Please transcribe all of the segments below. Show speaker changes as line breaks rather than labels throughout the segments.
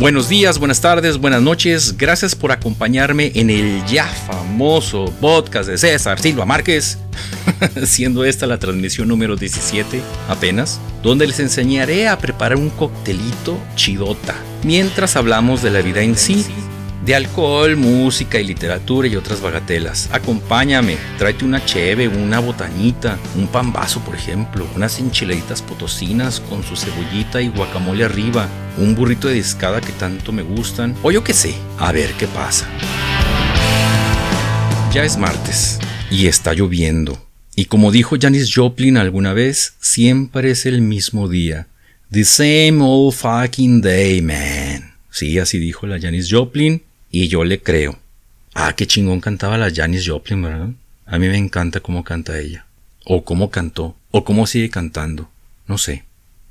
Buenos días, buenas tardes, buenas noches. Gracias por acompañarme en el ya famoso podcast de César Silva Márquez, siendo esta la transmisión número 17 apenas, donde les enseñaré a preparar un coctelito chidota, mientras hablamos de la vida en sí de alcohol, música y literatura y otras bagatelas. Acompáñame, tráete una cheve, una botanita, un vaso, por ejemplo, unas enchiladitas potosinas con su cebollita y guacamole arriba, un burrito de discada que tanto me gustan, o yo qué sé, a ver qué pasa. Ya es martes y está lloviendo. Y como dijo Janis Joplin alguna vez, siempre es el mismo día. The same old fucking day, man. Sí, así dijo la Janis Joplin. Y yo le creo. Ah, qué chingón cantaba la Janis Joplin, ¿verdad? A mí me encanta cómo canta ella. O cómo cantó. O cómo sigue cantando. No sé.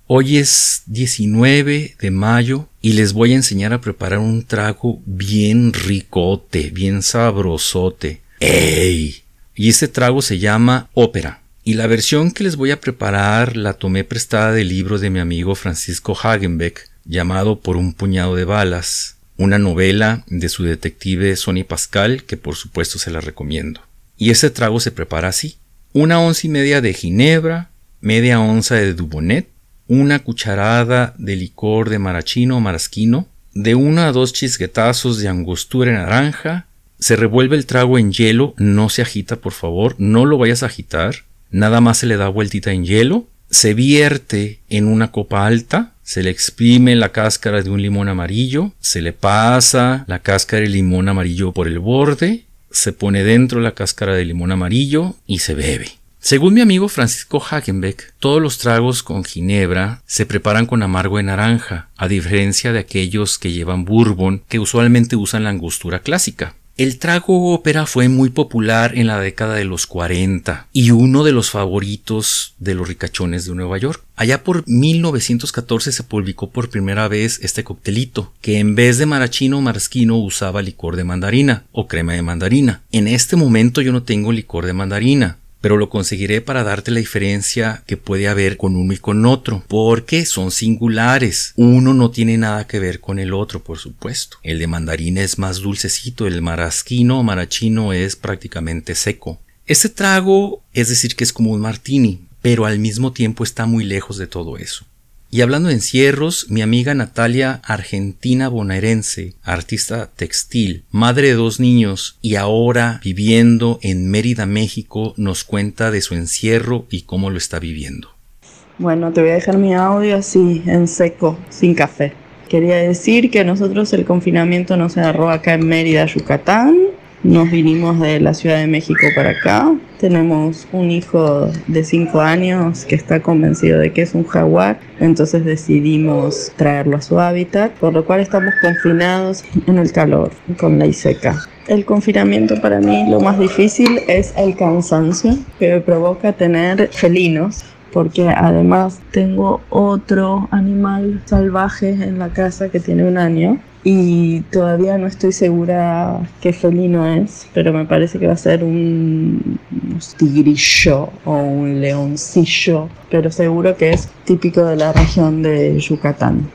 Hoy es 19 de mayo y les voy a enseñar a preparar un trago bien ricote, bien sabrosote. ¡Ey! Y este trago se llama ópera. Y la versión que les voy a preparar la tomé prestada del libro de mi amigo Francisco Hagenbeck, llamado Por un puñado de balas, una novela de su detective Sonny Pascal, que por supuesto se la recomiendo. Y ese trago se prepara así: una once y media de ginebra, media onza de Dubonet, una cucharada de licor de marachino o marasquino, de uno a dos chisquetazos de angostura naranja. Se revuelve el trago en hielo, no se agita, por favor, no lo vayas a agitar. Nada más se le da vueltita en hielo se vierte en una copa alta, se le exprime la cáscara de un limón amarillo, se le pasa la cáscara de limón amarillo por el borde, se pone dentro la cáscara de limón amarillo y se bebe. Según mi amigo Francisco Hagenbeck, todos los tragos con ginebra se preparan con amargo de naranja, a diferencia de aquellos que llevan bourbon que usualmente usan la angostura clásica. El trago ópera fue muy popular en la década de los 40 y uno de los favoritos de los ricachones de Nueva York. Allá por 1914 se publicó por primera vez este coctelito, que en vez de marachino o marasquino usaba licor de mandarina o crema de mandarina. En este momento yo no tengo licor de mandarina, pero lo conseguiré para darte la diferencia que puede haber con uno y con otro, porque son singulares. Uno no tiene nada que ver con el otro, por supuesto. El de mandarín es más dulcecito, el marasquino o marachino es prácticamente seco. Este trago es decir que es como un martini, pero al mismo tiempo está muy lejos de todo eso. Y hablando de encierros, mi amiga Natalia, argentina bonaerense, artista textil, madre de dos niños y ahora viviendo en Mérida, México, nos cuenta de su encierro y cómo lo está viviendo.
Bueno, te voy a dejar mi audio así, en seco, sin café. Quería decir que nosotros el confinamiento nos agarró acá en Mérida, Yucatán, nos vinimos de la Ciudad de México para acá. Tenemos un hijo de 5 años que está convencido de que es un jaguar, entonces decidimos traerlo a su hábitat, por lo cual estamos confinados en el calor, con la seca. El confinamiento para mí lo más difícil es el cansancio que me provoca tener felinos, porque además tengo otro animal salvaje en la casa que tiene un año y todavía no estoy segura qué felino es, pero me parece que va a ser un tigrillo o un leoncillo, pero seguro que es típico de la región de Yucatán.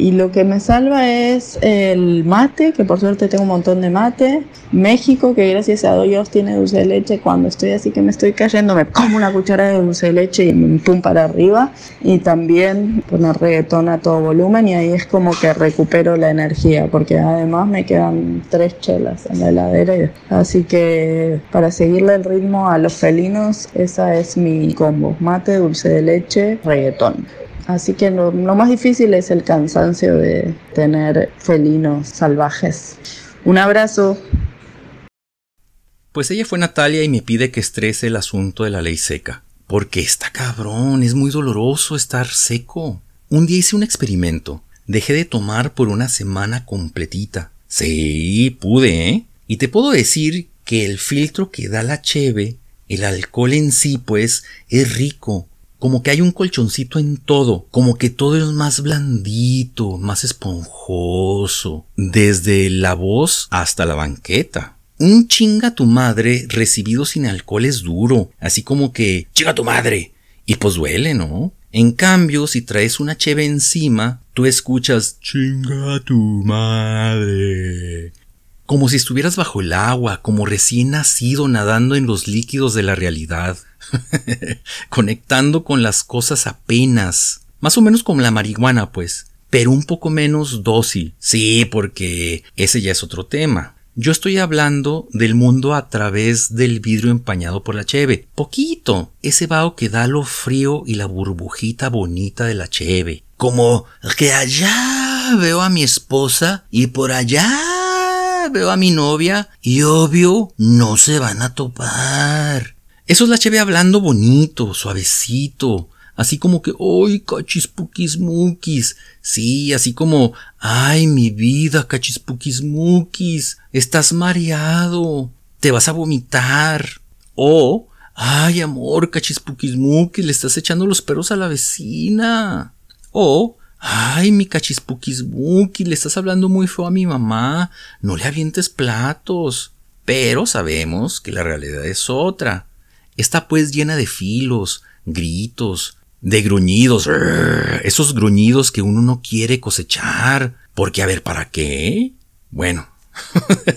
Y lo que me salva es el mate, que por suerte tengo un montón de mate. México, que gracias a Dios tiene dulce de leche. Cuando estoy así que me estoy cayendo, me como una cuchara de dulce de leche y me pum para arriba. Y también poner reggaetón a todo volumen y ahí es como que recupero la energía, porque además me quedan tres chelas en la heladera. Así que para seguirle el ritmo a los felinos, esa es mi combo. Mate, dulce de leche, reggaetón. Así que lo, más difícil es el cansancio de tener felinos salvajes. Un abrazo.
Pues ella fue Natalia y me pide que estrese el asunto de la ley seca. Porque está cabrón, es muy doloroso estar seco. Un día hice un experimento. Dejé de tomar por una semana completita. Sí, pude, ¿eh? Y te puedo decir que el filtro que da la cheve, el alcohol en sí, pues, es rico como que hay un colchoncito en todo, como que todo es más blandito, más esponjoso, desde la voz hasta la banqueta. Un chinga tu madre recibido sin alcohol es duro, así como que chinga tu madre. Y pues duele, ¿no? En cambio, si traes una cheve encima, tú escuchas chinga tu madre como si estuvieras bajo el agua, como recién nacido nadando en los líquidos de la realidad, conectando con las cosas apenas, más o menos como la marihuana, pues, pero un poco menos dócil. Sí, porque ese ya es otro tema. Yo estoy hablando del mundo a través del vidrio empañado por la cheve. Poquito. Ese vaho que da lo frío y la burbujita bonita de la cheve. Como que allá veo a mi esposa y por allá veo a mi novia y obvio no se van a topar. Eso es la cheve hablando bonito, suavecito, así como que, ¡ay, cachispuquismuquis! Sí, así como, ¡ay, mi vida, cachispuquismuquis! Estás mareado, te vas a vomitar. O, ¡ay, amor, cachispuquismuquis! Le estás echando los perros a la vecina. O, Ay, mi cachispuquisbuki, le estás hablando muy feo a mi mamá. No le avientes platos. Pero sabemos que la realidad es otra. Está pues llena de filos, gritos, de gruñidos, esos gruñidos que uno no quiere cosechar. Porque, a ver, ¿para qué? Bueno.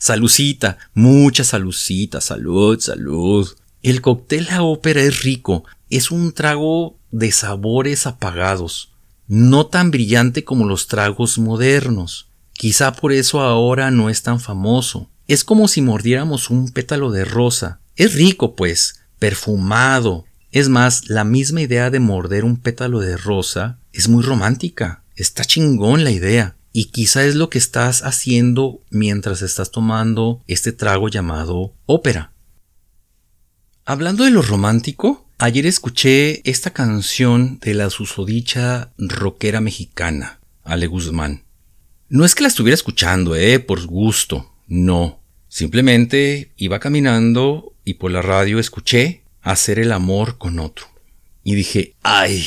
salucita, mucha salucita, salud, salud. El cóctel a ópera es rico, es un trago de sabores apagados no tan brillante como los tragos modernos. Quizá por eso ahora no es tan famoso. Es como si mordiéramos un pétalo de rosa. Es rico, pues, perfumado. Es más, la misma idea de morder un pétalo de rosa es muy romántica. Está chingón la idea. Y quizá es lo que estás haciendo mientras estás tomando este trago llamado ópera. Hablando de lo romántico, Ayer escuché esta canción de la susodicha rockera mexicana, Ale Guzmán. No es que la estuviera escuchando, eh, por gusto, no. Simplemente iba caminando y por la radio escuché hacer el amor con otro. Y dije, ay,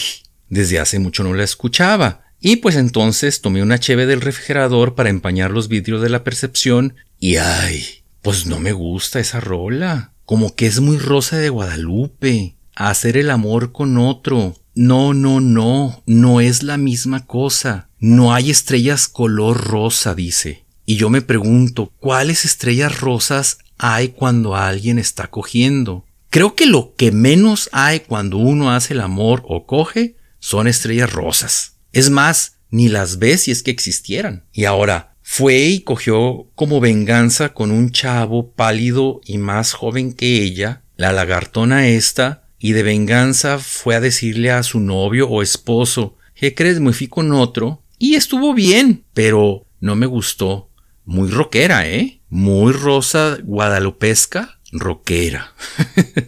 desde hace mucho no la escuchaba. Y pues entonces tomé una cheve del refrigerador para empañar los vidrios de la percepción y ay, pues no me gusta esa rola. Como que es muy rosa de Guadalupe hacer el amor con otro. No, no, no, no es la misma cosa. No hay estrellas color rosa, dice. Y yo me pregunto, ¿cuáles estrellas rosas hay cuando alguien está cogiendo? Creo que lo que menos hay cuando uno hace el amor o coge son estrellas rosas. Es más, ni las ves si es que existieran. Y ahora, fue y cogió como venganza con un chavo pálido y más joven que ella, la lagartona esta, y de venganza fue a decirle a su novio o esposo, ¿qué crees? Me fui con otro y estuvo bien, pero no me gustó. Muy rockera, ¿eh? Muy rosa guadalupesca, rockera.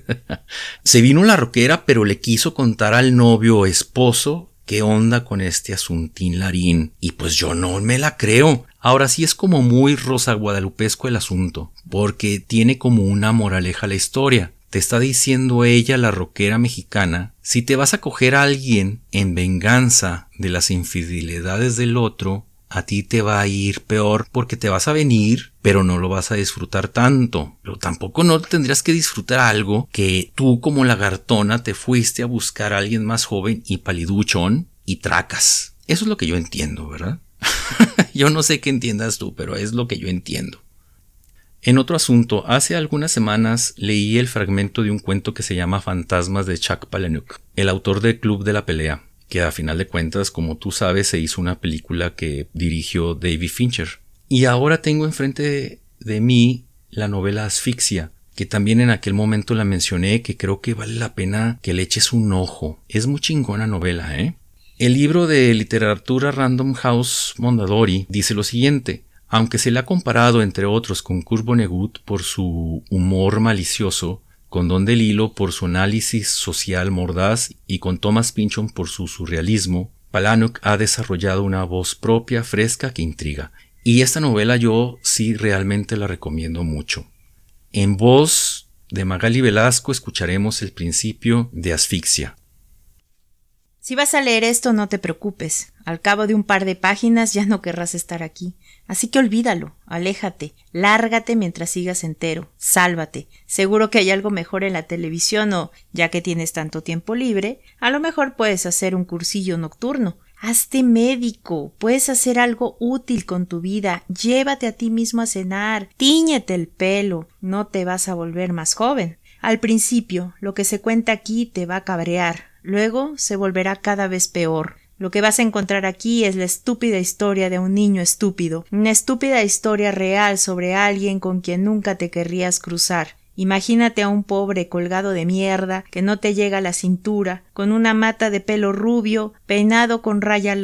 Se vino la rockera, pero le quiso contar al novio o esposo qué onda con este asuntín Larín. Y pues yo no me la creo. Ahora sí es como muy rosa guadalupesco el asunto, porque tiene como una moraleja la historia te está diciendo ella, la roquera mexicana, si te vas a coger a alguien en venganza de las infidelidades del otro, a ti te va a ir peor porque te vas a venir, pero no lo vas a disfrutar tanto. Pero tampoco no tendrías que disfrutar algo que tú como lagartona te fuiste a buscar a alguien más joven y paliduchón y tracas. Eso es lo que yo entiendo, ¿verdad? yo no sé qué entiendas tú, pero es lo que yo entiendo. En otro asunto, hace algunas semanas leí el fragmento de un cuento que se llama Fantasmas de Chuck Palahniuk, el autor del Club de la Pelea, que a final de cuentas, como tú sabes, se hizo una película que dirigió David Fincher. Y ahora tengo enfrente de mí la novela Asfixia, que también en aquel momento la mencioné, que creo que vale la pena que le eches un ojo. Es muy chingona novela, ¿eh? El libro de literatura Random House Mondadori dice lo siguiente. Aunque se le ha comparado entre otros con Kurt Negut por su humor malicioso, con Don DeLillo por su análisis social mordaz y con Thomas Pinchon por su surrealismo, Palanuk ha desarrollado una voz propia, fresca, que intriga. Y esta novela yo sí realmente la recomiendo mucho. En voz de Magali Velasco escucharemos el principio de asfixia,
si vas a leer esto, no te preocupes. Al cabo de un par de páginas ya no querrás estar aquí. Así que olvídalo, aléjate, lárgate mientras sigas entero, sálvate. Seguro que hay algo mejor en la televisión o, ya que tienes tanto tiempo libre, a lo mejor puedes hacer un cursillo nocturno. Hazte médico, puedes hacer algo útil con tu vida, llévate a ti mismo a cenar, tiñete el pelo, no te vas a volver más joven. Al principio, lo que se cuenta aquí te va a cabrear, Luego se volverá cada vez peor. Lo que vas a encontrar aquí es la estúpida historia de un niño estúpido, una estúpida historia real sobre alguien con quien nunca te querrías cruzar. Imagínate a un pobre colgado de mierda que no te llega a la cintura, con una mata de pelo rubio, peinado con raya al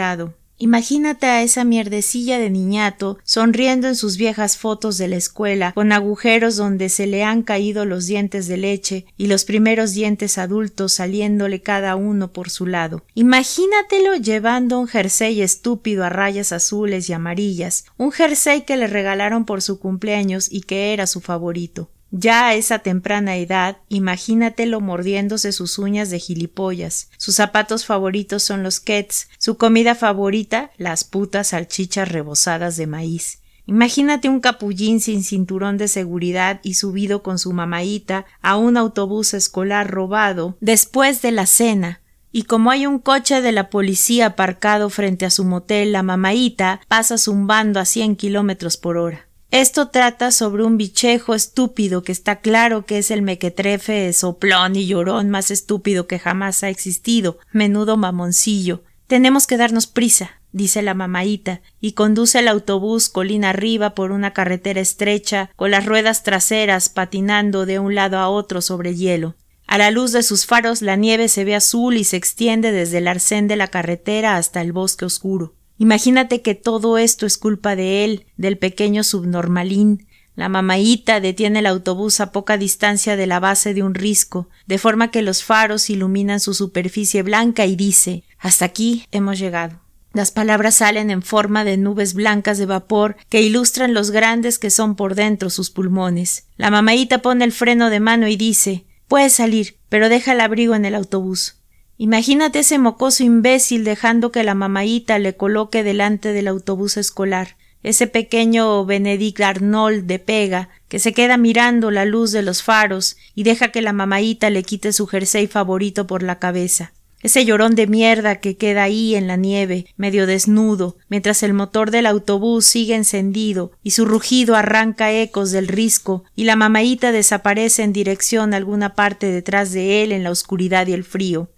Imagínate a esa mierdecilla de niñato sonriendo en sus viejas fotos de la escuela, con agujeros donde se le han caído los dientes de leche y los primeros dientes adultos saliéndole cada uno por su lado. Imagínatelo llevando un jersey estúpido a rayas azules y amarillas, un jersey que le regalaron por su cumpleaños y que era su favorito. Ya a esa temprana edad, imagínatelo mordiéndose sus uñas de gilipollas. Sus zapatos favoritos son los kets, su comida favorita, las putas salchichas rebozadas de maíz. Imagínate un capullín sin cinturón de seguridad y subido con su mamaita a un autobús escolar robado después de la cena. Y como hay un coche de la policía aparcado frente a su motel, la mamaita pasa zumbando a cien kilómetros por hora. Esto trata sobre un bichejo estúpido que está claro que es el mequetrefe, soplón y llorón más estúpido que jamás ha existido, menudo mamoncillo. Tenemos que darnos prisa, dice la mamaita, y conduce el autobús colina arriba por una carretera estrecha, con las ruedas traseras patinando de un lado a otro sobre hielo. A la luz de sus faros la nieve se ve azul y se extiende desde el arcén de la carretera hasta el bosque oscuro. Imagínate que todo esto es culpa de él, del pequeño subnormalín. La mamaíta detiene el autobús a poca distancia de la base de un risco, de forma que los faros iluminan su superficie blanca y dice Hasta aquí hemos llegado. Las palabras salen en forma de nubes blancas de vapor que ilustran los grandes que son por dentro sus pulmones. La mamaíta pone el freno de mano y dice Puedes salir, pero deja el abrigo en el autobús. Imagínate ese mocoso imbécil dejando que la mamaíta le coloque delante del autobús escolar, ese pequeño Benedict Arnold de pega, que se queda mirando la luz de los faros y deja que la mamaíta le quite su jersey favorito por la cabeza. Ese llorón de mierda que queda ahí en la nieve, medio desnudo, mientras el motor del autobús sigue encendido y su rugido arranca ecos del risco y la mamaíta desaparece en dirección a alguna parte detrás de él en la oscuridad y el frío.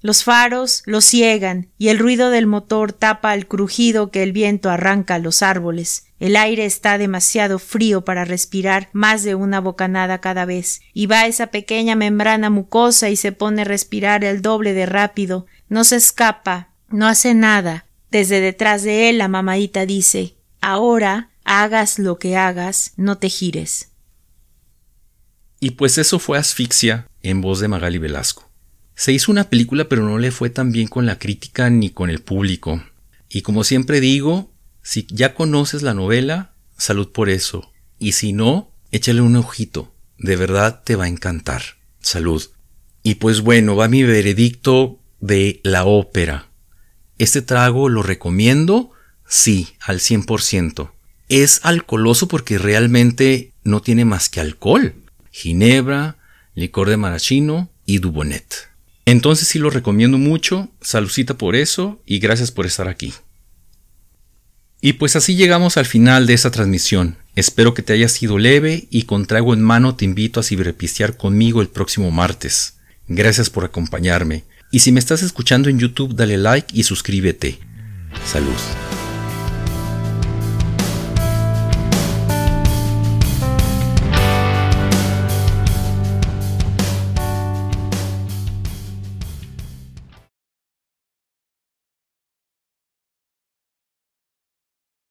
Los faros lo ciegan y el ruido del motor tapa al crujido que el viento arranca a los árboles. El aire está demasiado frío para respirar más de una bocanada cada vez, y va esa pequeña membrana mucosa y se pone a respirar el doble de rápido. No se escapa, no hace nada. Desde detrás de él la mamadita dice Ahora, hagas lo que hagas, no te gires.
Y pues eso fue asfixia en voz de Magali Velasco. Se hizo una película pero no le fue tan bien con la crítica ni con el público. Y como siempre digo, si ya conoces la novela, salud por eso. Y si no, échale un ojito. De verdad te va a encantar. Salud. Y pues bueno, va mi veredicto de la ópera. Este trago lo recomiendo, sí, al 100%. Es alcoholoso porque realmente no tiene más que alcohol. Ginebra, licor de maraschino y Dubonet. Entonces sí lo recomiendo mucho, salucita por eso y gracias por estar aquí. Y pues así llegamos al final de esta transmisión. Espero que te haya sido leve y con trago en mano te invito a ciberpistear conmigo el próximo martes. Gracias por acompañarme. Y si me estás escuchando en YouTube, dale like y suscríbete. Salud.